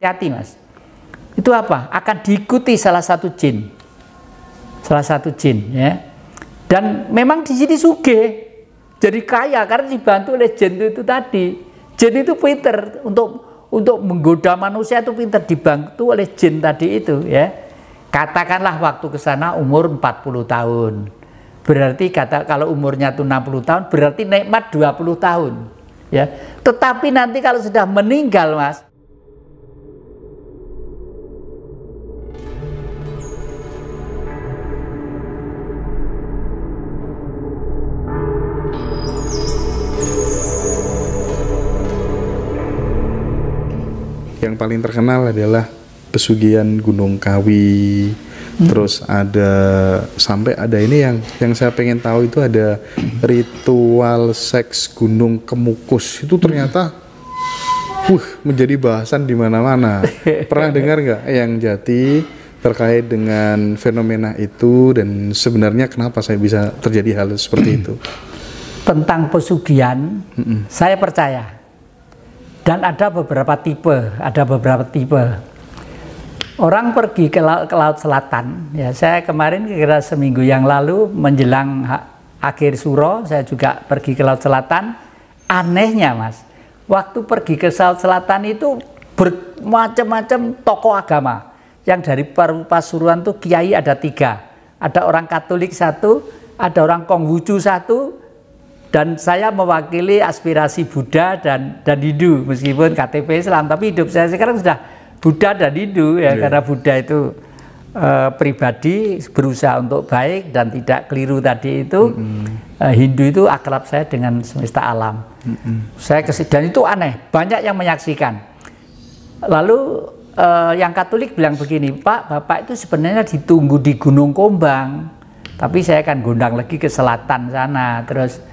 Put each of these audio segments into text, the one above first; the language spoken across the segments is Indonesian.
Hati-hati mas. Itu apa? Akan diikuti salah satu jin. Salah satu jin ya. Dan memang di sini suge. Jadi kaya karena dibantu oleh jin itu, itu tadi. Jin itu pinter untuk untuk menggoda manusia itu pinter dibantu oleh jin tadi itu ya. Katakanlah waktu ke sana umur 40 tahun. Berarti kata kalau umurnya itu 60 tahun berarti nikmat 20 tahun ya. Tetapi nanti kalau sudah meninggal Mas, paling terkenal adalah pesugihan Gunung Kawi. Hmm. Terus ada sampai ada ini yang yang saya pengen tahu itu ada ritual seks Gunung Kemukus. Itu ternyata uh menjadi bahasan di mana-mana. Pernah dengar nggak yang Jati terkait dengan fenomena itu dan sebenarnya kenapa saya bisa terjadi hal seperti itu? Tentang pesugihan, hmm. saya percaya dan ada beberapa tipe, ada beberapa tipe. Orang pergi ke laut, ke laut selatan. Ya, saya kemarin kira seminggu yang lalu menjelang akhir suro, saya juga pergi ke laut selatan. Anehnya, Mas, waktu pergi ke laut selatan itu bermacam-macam tokoh agama. Yang dari Pasuruan tuh kiai ada tiga. Ada orang Katolik satu, ada orang Konghucu satu, dan saya mewakili aspirasi Buddha dan dan Hindu meskipun KTP Islam tapi hidup saya sekarang sudah Buddha dan Hindu ya yeah. karena Buddha itu uh, pribadi berusaha untuk baik dan tidak keliru tadi itu mm -hmm. uh, Hindu itu akrab saya dengan semesta alam mm -hmm. saya kesini dan itu aneh banyak yang menyaksikan lalu uh, yang Katolik bilang begini Pak Bapak itu sebenarnya ditunggu di Gunung Kombang tapi saya akan gundang lagi ke selatan sana terus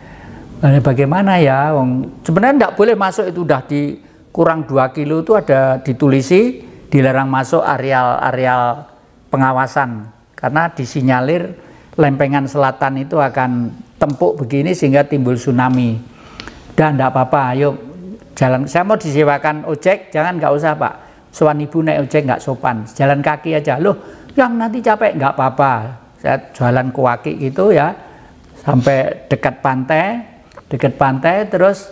Nah, bagaimana ya, wong sebenarnya tidak boleh masuk itu udah di kurang 2 kilo itu ada ditulisi dilarang masuk areal-areal pengawasan karena disinyalir lempengan selatan itu akan tempuk begini sehingga timbul tsunami. Dan tidak apa-apa, ayo jalan. Saya mau disewakan ojek, jangan nggak usah pak. Soan ibu naik ojek nggak sopan, jalan kaki aja. Loh, yang nanti capek nggak apa-apa. Saya jalan kaki gitu ya, sampai dekat pantai, dekat pantai terus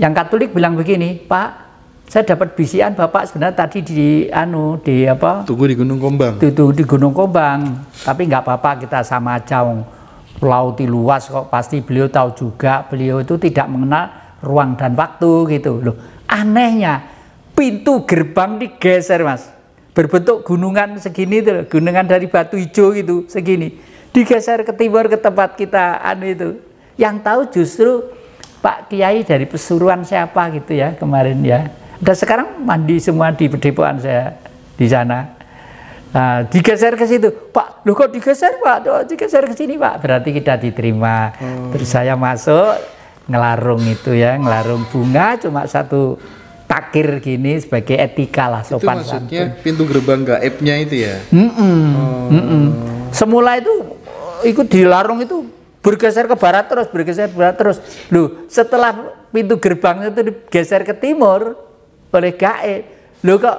yang Katolik bilang begini Pak saya dapat bisian Bapak sebenarnya tadi di anu di apa tunggu di Gunung Kombang tunggu di Gunung Kombang tapi nggak apa-apa kita sama aja laut luas kok pasti beliau tahu juga beliau itu tidak mengenal ruang dan waktu gitu loh anehnya pintu gerbang digeser mas berbentuk gunungan segini tuh gunungan dari batu hijau gitu segini digeser ke timur ke tempat kita anu itu yang tahu justru Pak Kiai dari Pesuruan siapa gitu ya kemarin ya. Dan sekarang mandi semua di Depoan saya di sana. Nah, digeser ke situ, Pak. Lu kok digeser, Pak? Duh, digeser ke sini, Pak. Berarti kita diterima. Hmm. Terus saya masuk ngelarung itu ya, ngelarung bunga cuma satu takir gini sebagai etika lah sopan itu maksudnya santun. pintu gerbang gaibnya itu ya. Mm -mm. Oh. Mm -mm. Semula itu ikut dilarung itu bergeser ke barat terus, bergeser ke barat terus. Loh, setelah pintu gerbangnya itu digeser ke timur oleh gaib. Loh kok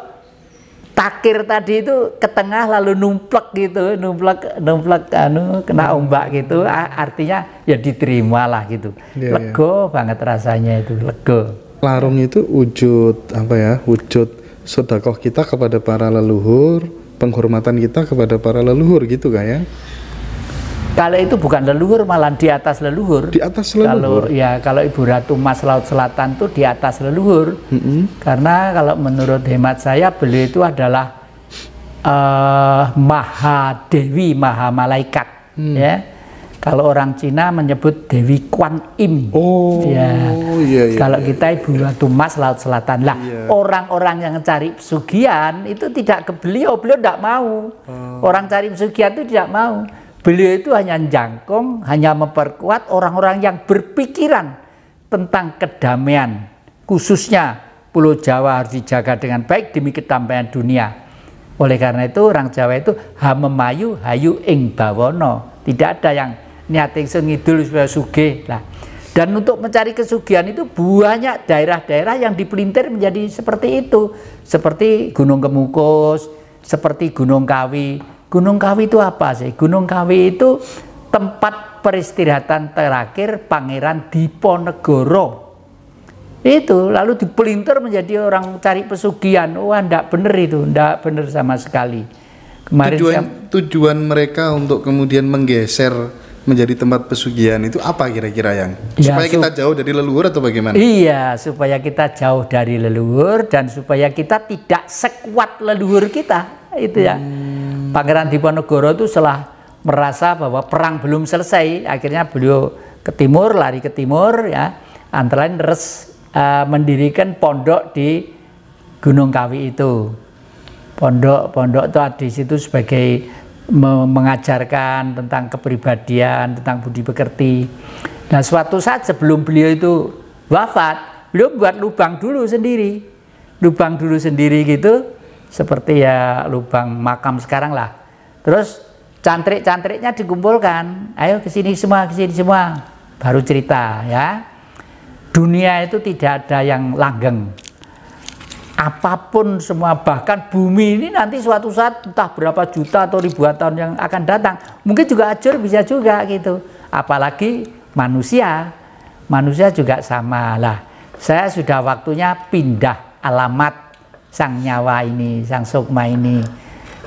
takir tadi itu ke tengah lalu numplek gitu, numplek numplek anu kena ombak gitu. Artinya ya diterima lah gitu. Ya, lego ya. banget rasanya itu, lego. Larung itu wujud apa ya? Wujud sodakoh kita kepada para leluhur, penghormatan kita kepada para leluhur gitu kayak. Kalau itu bukan leluhur, malah di atas leluhur. Di atas leluhur. Kalau ya kalau Ibu Ratu Mas Laut Selatan tuh di atas leluhur. Mm -hmm. Karena kalau menurut hemat saya beliau itu adalah uh, eh, Maha Dewi Maha Malaikat. Mm. Ya. Kalau orang Cina menyebut Dewi Kuan Im. Oh, ya. Iya, iya, iya Kalau iya, kita iya, Ibu iya. Ratu Mas Laut Selatan. Lah, orang-orang yang cari pesugihan itu tidak ke beliau, beliau tidak mau. Oh. Orang cari pesugihan itu tidak mau Beliau itu hanya jangkung, hanya memperkuat orang-orang yang berpikiran tentang kedamaian, khususnya Pulau Jawa harus dijaga dengan baik demi ketampanan dunia. Oleh karena itu orang Jawa itu ha memayu, hayu ing bawono, tidak ada yang niat sengidul supaya sugih lah. Dan untuk mencari kesugihan itu banyak daerah-daerah yang dipelintir menjadi seperti itu. Seperti Gunung Kemukus, seperti Gunung Kawi, Gunung Kawi itu apa sih? Gunung Kawi itu tempat peristirahatan terakhir Pangeran Diponegoro. Itu lalu dipelintir menjadi orang cari pesugihan. Wah, oh, ndak bener itu, ndak bener sama sekali. Kemarin tujuan, siap, tujuan mereka untuk kemudian menggeser menjadi tempat pesugihan itu apa kira-kira yang ya, supaya kita jauh dari leluhur atau bagaimana? Iya, supaya kita jauh dari leluhur dan supaya kita tidak sekuat leluhur kita itu ya. Hmm. Pangeran Diponegoro itu setelah merasa bahwa perang belum selesai, akhirnya beliau ke timur, lari ke timur ya. Antara lain res, uh, mendirikan pondok di Gunung Kawi itu. Pondok-pondok itu di situ sebagai mengajarkan tentang kepribadian, tentang budi pekerti. Nah, suatu saat sebelum beliau itu wafat, beliau buat lubang dulu sendiri. Lubang dulu sendiri gitu seperti ya lubang makam sekarang lah. Terus cantrik-cantriknya dikumpulkan, ayo ke sini semua, ke sini semua. Baru cerita ya. Dunia itu tidak ada yang langgeng. Apapun semua, bahkan bumi ini nanti suatu saat entah berapa juta atau ribuan tahun yang akan datang, mungkin juga acur bisa juga gitu. Apalagi manusia, manusia juga sama lah. Saya sudah waktunya pindah alamat sang nyawa ini, sang sukma ini.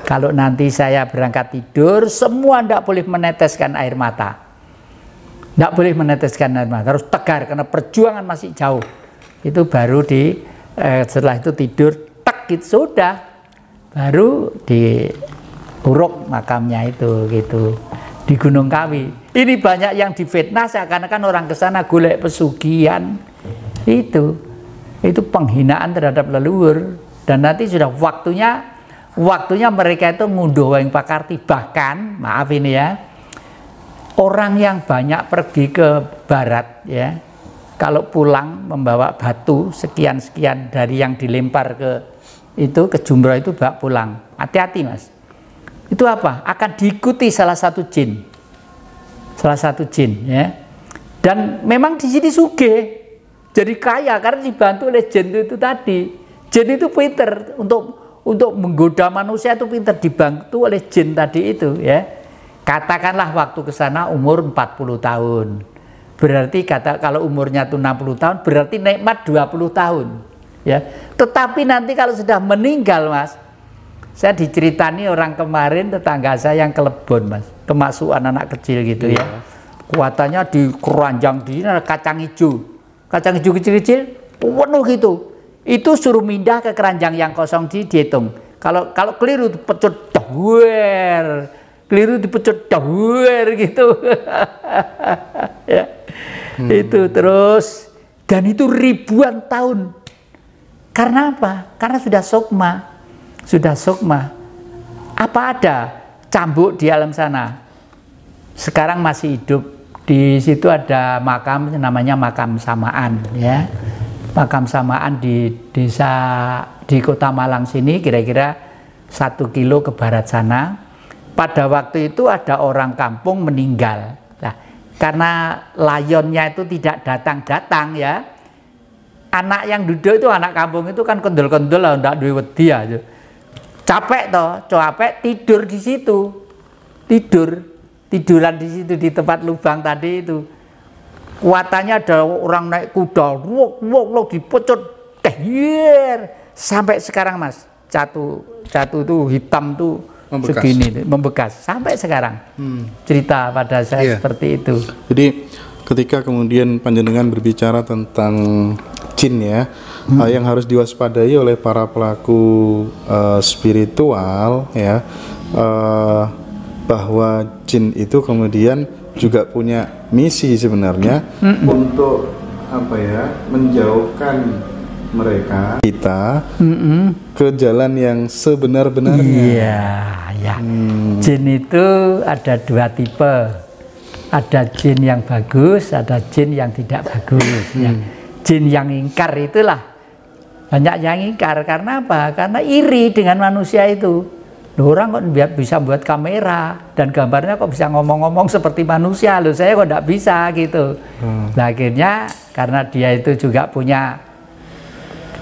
Kalau nanti saya berangkat tidur, semua tidak boleh meneteskan air mata. Tidak boleh meneteskan air mata, harus tegar karena perjuangan masih jauh. Itu baru di eh, setelah itu tidur, tek gitu sudah. Baru di uruk makamnya itu gitu di Gunung Kawi. Ini banyak yang difitnah seakan-akan orang ke sana golek pesugihan. Itu itu penghinaan terhadap leluhur dan nanti sudah waktunya waktunya mereka itu ngunduh wayang pakarti bahkan maaf ini ya orang yang banyak pergi ke barat ya kalau pulang membawa batu sekian-sekian dari yang dilempar ke itu ke Jumroh itu bak pulang hati-hati mas itu apa akan diikuti salah satu jin salah satu jin ya dan memang di sini suge jadi kaya karena dibantu oleh jin itu tadi Jin itu pinter untuk untuk menggoda manusia itu pinter dibantu oleh jin tadi itu ya. Katakanlah waktu ke sana umur 40 tahun. Berarti kata kalau umurnya itu 60 tahun berarti nikmat 20 tahun ya. Tetapi nanti kalau sudah meninggal Mas, saya diceritani orang kemarin tetangga saya yang kelebon mas kemasukan anak kecil gitu ya. iya. ya kuatannya di keranjang di sini kacang hijau kacang hijau kecil-kecil penuh gitu itu suruh pindah ke keranjang yang kosong di dihitung. Kalau kalau keliru pecut dahuer, Keliru dipecut dahuer gitu. ya. Hmm. Itu terus dan itu ribuan tahun. Karena apa? Karena sudah sokma. Sudah sokma. Apa ada cambuk di alam sana? Sekarang masih hidup. Di situ ada makam namanya makam samaan ya makam samaan di desa di kota Malang sini kira-kira satu kilo ke barat sana. Pada waktu itu ada orang kampung meninggal. Nah, karena layonnya itu tidak datang-datang ya. Anak yang duduk itu anak kampung itu kan kendul-kendul lah, enggak duit dia, ya, aja. Capek toh, capek tidur di situ. Tidur, tiduran di situ di tempat lubang tadi itu Kuatannya ada orang naik kuda, wok wok wok dipecut, tehir sampai sekarang mas catu catu tuh hitam tuh membekas. segini membekas sampai sekarang hmm. cerita pada saya yeah. seperti itu. Jadi ketika kemudian panjenengan berbicara tentang jin ya hmm. yang harus diwaspadai oleh para pelaku uh, spiritual ya uh, bahwa jin itu kemudian juga punya misi sebenarnya mm -mm. untuk apa ya menjauhkan mereka kita mm -mm. ke jalan yang sebenar-benarnya. Iya, ya. Hmm. Jin itu ada dua tipe. Ada jin yang bagus, ada jin yang tidak bagus. Ya. Hmm. Ya. Jin yang ingkar itulah banyak yang ingkar karena apa? Karena iri dengan manusia itu. Loh, orang kok bisa buat kamera dan gambarnya kok bisa ngomong-ngomong seperti manusia loh saya kok tidak bisa gitu hmm. nah, akhirnya karena dia itu juga punya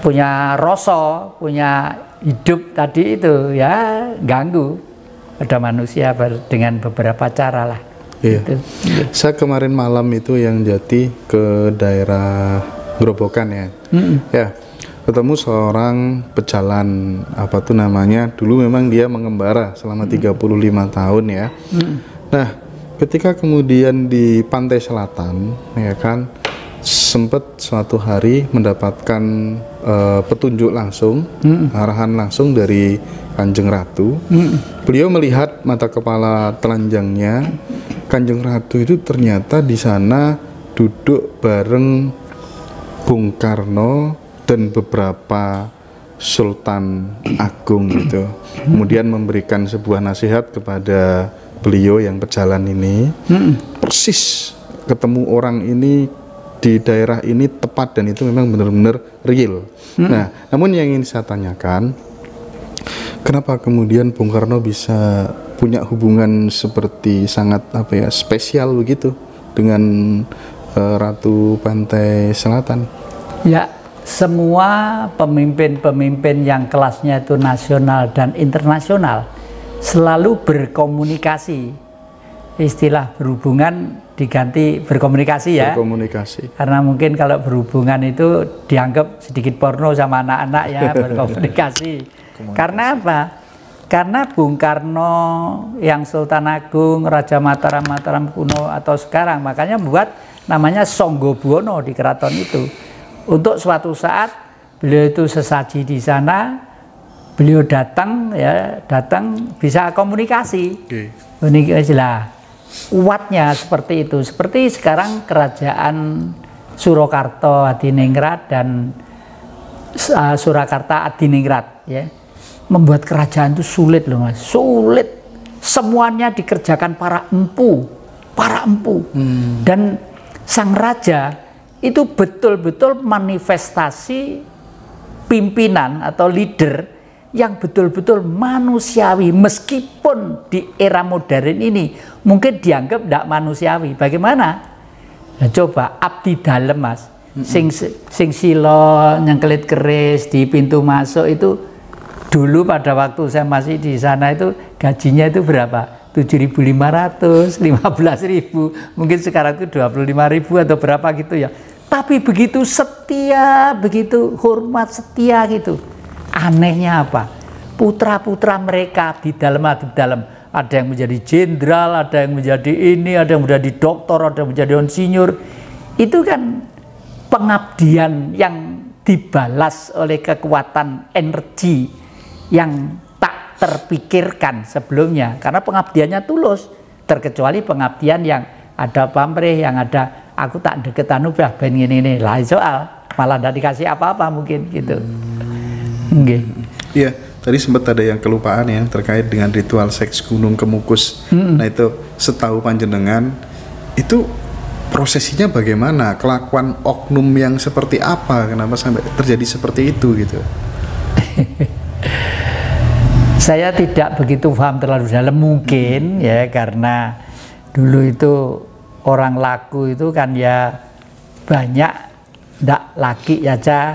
punya rasa punya hidup tadi itu ya ganggu ada manusia dengan beberapa cara lah iya. gitu. Iya. saya kemarin malam itu yang jati ke daerah Grobokan ya mm -mm. ya ketemu seorang pejalan apa tuh namanya dulu memang dia mengembara selama hmm. 35 tahun ya hmm. nah ketika kemudian di pantai selatan ya kan sempat suatu hari mendapatkan uh, petunjuk langsung hmm. arahan langsung dari kanjeng ratu hmm. beliau melihat mata kepala telanjangnya kanjeng ratu itu ternyata di sana duduk bareng Bung Karno dan beberapa sultan agung gitu kemudian memberikan sebuah nasihat kepada beliau yang berjalan ini hmm. persis ketemu orang ini di daerah ini tepat dan itu memang benar-benar real hmm. nah namun yang ingin saya tanyakan kenapa kemudian Bung Karno bisa punya hubungan seperti sangat apa ya spesial begitu dengan uh, Ratu Pantai Selatan ya semua pemimpin-pemimpin yang kelasnya itu nasional dan internasional selalu berkomunikasi. Istilah berhubungan diganti berkomunikasi ya. Berkomunikasi. Karena mungkin kalau berhubungan itu dianggap sedikit porno sama anak-anak ya berkomunikasi. Karena apa? Karena Bung Karno yang Sultan Agung, Raja Mataram-Mataram kuno atau sekarang makanya buat namanya Songgo di keraton itu untuk suatu saat beliau itu sesaji di sana, beliau datang ya datang bisa komunikasi. Okay. Lah kuatnya seperti itu. Seperti sekarang kerajaan Surakarta Adiningrat dan uh, Surakarta Adiningrat ya. Membuat kerajaan itu sulit loh Mas, sulit. Semuanya dikerjakan para empu, para empu. Hmm. Dan sang raja itu betul-betul manifestasi pimpinan atau leader yang betul-betul manusiawi meskipun di era modern ini mungkin dianggap tidak manusiawi bagaimana nah, coba abdi dalam mas mm -hmm. sing sing silo nyengkelit keris di pintu masuk itu dulu pada waktu saya masih di sana itu gajinya itu berapa 7.500, 15.000, mungkin sekarang itu 25.000 atau berapa gitu ya. Tapi begitu setia, begitu hormat setia gitu. Anehnya apa? Putra-putra mereka di dalam di dalam ada yang menjadi jenderal, ada yang menjadi ini, ada yang menjadi doktor, ada yang menjadi insinyur. Itu kan pengabdian yang dibalas oleh kekuatan energi yang terpikirkan sebelumnya karena pengabdiannya tulus terkecuali pengabdian yang ada pamrih yang ada aku tak deket anubah ben ini ini lain soal malah tidak dikasih apa-apa mungkin gitu hmm. okay. iya tadi sempat ada yang kelupaan ya terkait dengan ritual seks gunung kemukus hmm. nah itu setahu panjenengan itu prosesinya bagaimana kelakuan oknum yang seperti apa kenapa sampai terjadi seperti itu gitu Saya tidak begitu paham terlalu dalam mungkin ya karena dulu itu orang laku itu kan ya banyak ndak laki ya aja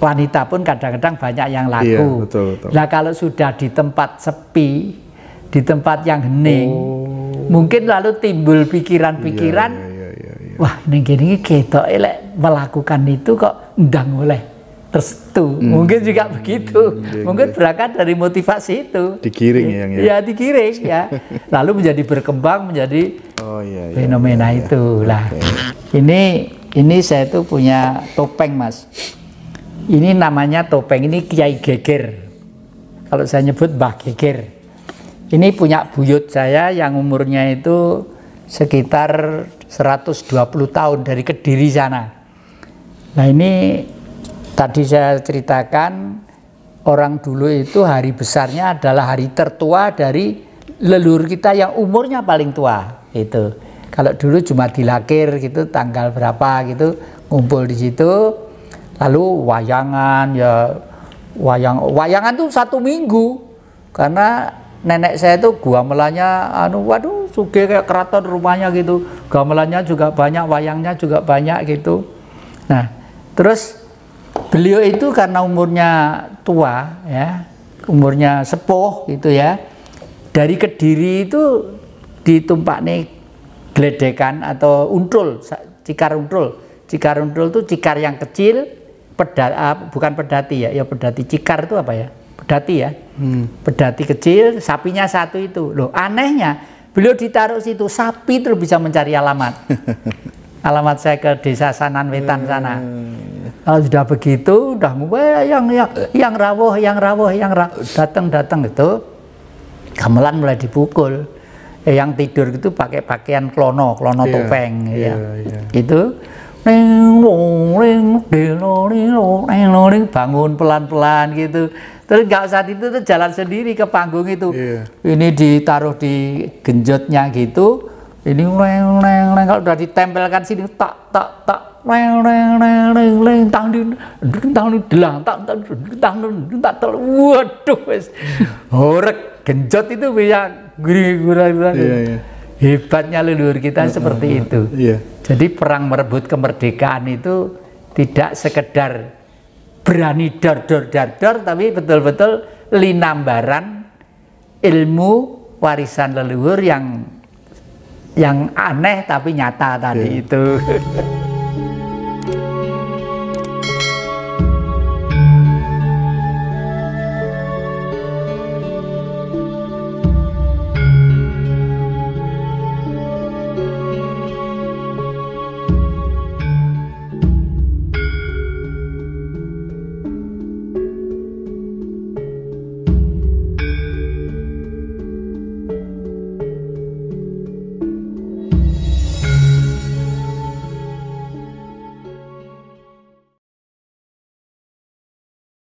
wanita pun kadang-kadang banyak yang laku. Iya, betul, betul. Nah kalau sudah di tempat sepi, di tempat yang hening, oh. mungkin lalu timbul iya, pikiran-pikiran, iya, iya, iya, iya, iya. wah ini gini ketok elek melakukan itu kok ndang oleh restu. Hmm. Mungkin juga hmm. begitu. Hmm, Mungkin berangkat dari motivasi itu. dikiring iya. ya, ya. dikiring ya. Lalu menjadi berkembang menjadi oh, iya, iya, fenomena iya, iya. itu lah. Okay. Ini ini saya tuh punya topeng mas. Ini namanya topeng ini Kiai Geger. Kalau saya nyebut Mbah Geger. Ini punya buyut saya yang umurnya itu sekitar 120 tahun dari Kediri sana. Nah ini Tadi saya ceritakan orang dulu itu hari besarnya adalah hari tertua dari leluhur kita yang umurnya paling tua itu. Kalau dulu cuma dilakir gitu tanggal berapa gitu ngumpul di situ lalu wayangan ya wayang wayangan tuh satu minggu karena nenek saya itu gamelannya anu waduh suge kayak keraton rumahnya gitu gamelannya juga banyak wayangnya juga banyak gitu nah terus beliau itu karena umurnya tua ya, umurnya sepuh gitu ya. Dari Kediri itu ditumpak nih geledekan atau untul, cikar untul. Cikar untul itu cikar yang kecil, peda, ah, bukan pedati ya, ya pedati cikar itu apa ya? Pedati ya. Hmm. Pedati kecil, sapinya satu itu. Loh, anehnya beliau ditaruh situ, sapi itu bisa mencari alamat. alamat saya ke desa Sanan Wetan sana. Hmm. Kalau sudah begitu, udah mulai yang yang yang rawuh, yang rawoh, yang ra datang datang itu gamelan mulai dipukul. Eh, yang tidur itu pakai pakaian klono, klono yeah, topeng, yeah, ya. Yeah. Iya. Itu ring ring ring bangun pelan-pelan gitu. Terus nggak saat itu tuh jalan sendiri ke panggung itu. Yeah. Ini ditaruh di genjotnya gitu. Ini neng neng neng, kalau udah ditempelkan sini tak tak tak reng reng reng reng reng tang di tang di delang tang tang tang tak tel waduh wis horek genjot itu bisa gurih-gurih iya, iya. hebatnya leluhur kita seperti itu iya. jadi perang merebut kemerdekaan itu tidak sekedar berani dor dor dor dor tapi betul-betul linambaran ilmu warisan leluhur yang yang aneh tapi nyata tadi itu